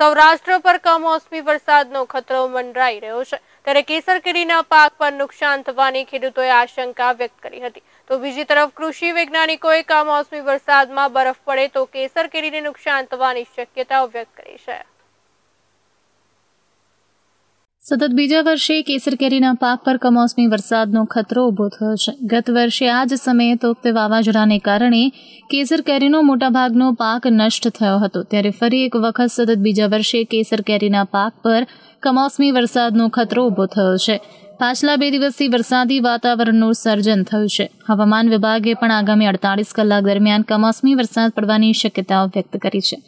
સૌરાષ્ટ્ર પર કમોસમી વરસાદનો ખતરો મંડરાઈ રહ્યો છે ત્યારે કેસર કેરીના પાક પર નુકસાન થવાની ખેડૂતોએ આશંકા વ્યક્ત કરી હતી તો બીજી તરફ કૃષિ વૈજ્ઞાનિકોએ કમોસમી વરસાદમાં બરફ પડે તો કેસર કેરીને નુકસાન થવાની શક્યતાઓ વ્યક્ત કરી છે સતત બીજા વર્ષે કેસર કેરીના પાક પર કમોસમી વરસાદનો ખતરો ઊભો થયો છે ગત વર્ષે આ જ સમયે તોકતે વાવાઝોડાને કારણે કેસર કેરીનો મોટાભાગનો પાક નષ્ટ થયો હતો ત્યારે ફરી એક વખત સતત બીજા વર્ષે કેસર કેરીના પાક પર કમોસમી વરસાદનો ખતરો ઊભો થયો છે પાછલા બે દિવસથી વરસાદી વાતાવરણનું સર્જન થયું છે હવામાન વિભાગે પણ આગામી અડતાલીસ કલાક દરમિયાન કમોસમી વરસાદ પડવાની શક્યતાઓ વ્યક્ત કરી છે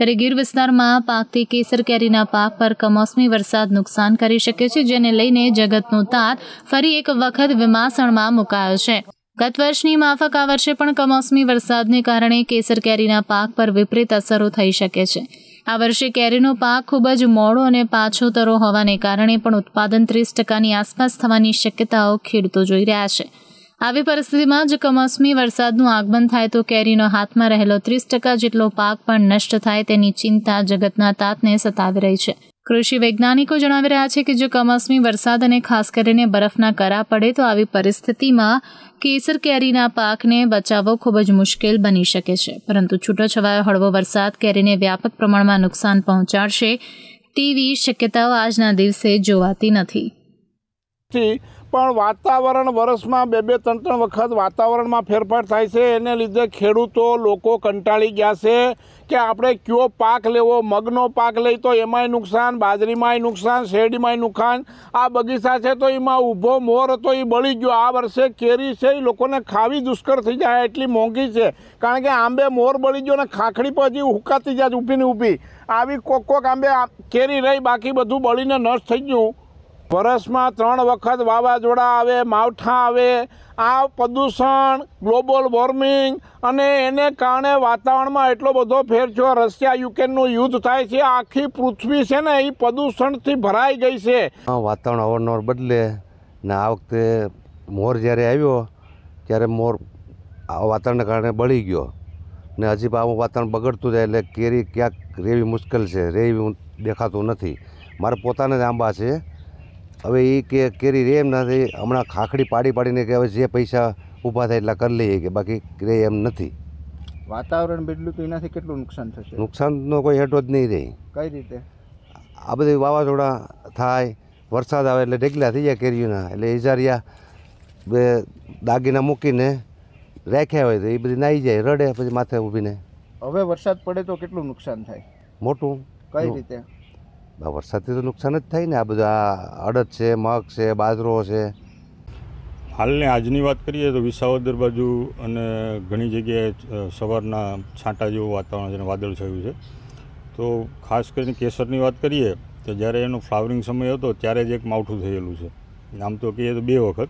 ત્યારે ગીર વિસ્તારમાં પાકથી કેસર કેરીના પાક પર કમોસમી વરસાદ નુકસાન કરી શકે છે જેને લઈને જગતનો તાર ફરી એક વખત વિમાસણમાં મુકાયો છે ગત વર્ષની માફક આ વર્ષે પણ કમોસમી વરસાદને કારણે કેસર કેરીના પાક પર વિપરીત અસરો થઈ શકે છે આ વર્ષે કેરીનો પાક ખૂબ જ મોડો અને પાછો તરો હોવાને કારણે પણ ઉત્પાદન ત્રીસ ટકાની આસપાસ થવાની શક્યતાઓ ખેડૂતો જોઈ રહ્યા છે આવી પરિસ્થિતિમાં જો કમોસમી વરસાદનું આગમન થાય તો કેરીનો હાથમાં રહેલો ત્રીસ ટકા જેટલો પાક પણ નષ્ટ થાય તેની ચિંતા જગતના તાતને સતાવી રહી છે કૃષિ વૈજ્ઞાનિકો જણાવી રહ્યા છે કે જો કમોસમી વરસાદ અને ખાસ કરીને બરફના કરા પડે તો આવી પરિસ્થિતિમાં કેસર કેરીના પાકને બચાવવો ખૂબ જ મુશ્કેલ બની શકે છે પરંતુ છૂટોછવાયો હળવો વરસાદ કેરીને વ્યાપક પ્રમાણમાં નુકસાન પહોંચાડશે તેવી શક્યતાઓ આજના દિવસે જોવાતી નથી નથી પણ વાતાવરણ વર્ષમાં બે બે ત્રણ ત્રણ વખત વાતાવરણમાં ફેરફાર થાય છે એને લીધે ખેડૂતો લોકો કંટાળી ગયા છે કે આપણે કયો પાક લેવો મગનો પાક લઈ તો એમાંય નુકસાન બાજરીમાંય નુકસાન શેરડીમાંય નુકસાન આ બગીચા છે તો એમાં ઊભો મોર હતો એ બળી ગયો આ વર્ષે કેરી છે એ લોકોને ખાવી દુષ્કર થઈ જાય એટલી મોંઘી છે કારણ કે આંબે મોર બળી ગયો ને ખાખડી પછી હુકાતી જાય ઊભીને ઊભી આવી કોક કોક આંબે કેરી રહી બાકી બધું બળીને નષ્ટ થઈ ગયું વર્ષમાં ત્રણ વખત વાવાઝોડા આવે માવઠા આવે આ પ્રદૂષણ ગ્લોબલ વોર્મિંગ અને એને કારણે વાતાવરણમાં એટલો બધો ફેર છે રશિયા યુક્રેનનું યુદ્ધ થાય છે આખી પૃથ્વી છે ને એ પ્રદૂષણથી ભરાઈ ગઈ છે વાતાવરણ અવારનવાર બદલે ને આ વખતે મોર જ્યારે આવ્યો ત્યારે મોર આ વાતાવરણને કારણે બળી ગયો ને હજી આવું વાતાવરણ બગડતું જાય એટલે કેરી ક્યાંક રેવી મુશ્કેલ છે રેવી દેખાતું નથી મારે પોતાને જ આંબા છે હવે એ કે કેરી રે એમ નથી હમણાં ખાખડી પાડી પાડીને કે હવે જે પૈસા ઊભા થાય એટલા કરી લઈએ કે બાકી રે એમ નથી વાતાવરણ બદલ્યું તો એનાથી કેટલું નુકસાન થશે નુકસાનનો કોઈ હેઠો જ નહીં રહે કઈ રીતે આ બધી વાવાઝોડા થાય વરસાદ આવે એટલે ઢેગલા થઈ જાય કેરીઓના એટલે ઇજારિયા બે દાગીના મૂકીને રાખ્યા હોય તો એ બધી નાઈ જાય રડે પછી માથે ઊભીને હવે વરસાદ પડે તો કેટલું નુકસાન થાય મોટું કઈ રીતે વરસાદથી તો નુકસાન જ થાય ને આ બધા અડદ છે મગ છે બાજરો છે હાલને આજની વાત કરીએ તો વિસાવદર બાજુ અને ઘણી જગ્યાએ સવારના છાંટા જેવું વાતાવરણ છે વાદળ થયું છે તો ખાસ કરીને કેસરની વાત કરીએ તો જ્યારે એનો ફ્લાવરિંગ સમય હતો ત્યારે જ એક માવઠું થયેલું છે આમ તો કહીએ તો બે વખત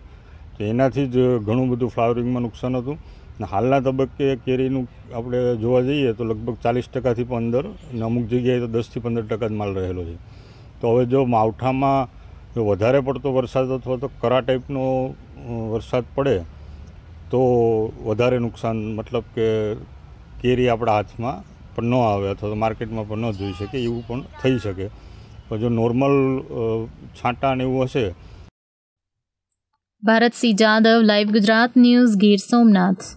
તો એનાથી જ ઘણું બધું ફ્લાવરિંગમાં નુકસાન હતું અને હાલના તબક્કે કેરીનું આપણે જોવા જઈએ તો લગભગ ચાલીસ ટકાથી પણ અંદર અને અમુક જગ્યાએ તો દસથી પંદર ટકા જ માલ રહેલો છે તો હવે જો માવઠામાં જો વધારે પડતો વરસાદ અથવા તો કરા ટાઈપનો વરસાદ પડે તો વધારે નુકસાન મતલબ કે કેરી આપણા હાથમાં પણ ન આવે અથવા તો માર્કેટમાં પણ ન જોઈ શકે એવું પણ થઈ શકે પણ જો નોર્મલ છાંટા ને એવું હશે ભારત જાદવ લાઈવ ગુજરાત ન્યૂઝ ગીર સોમનાથ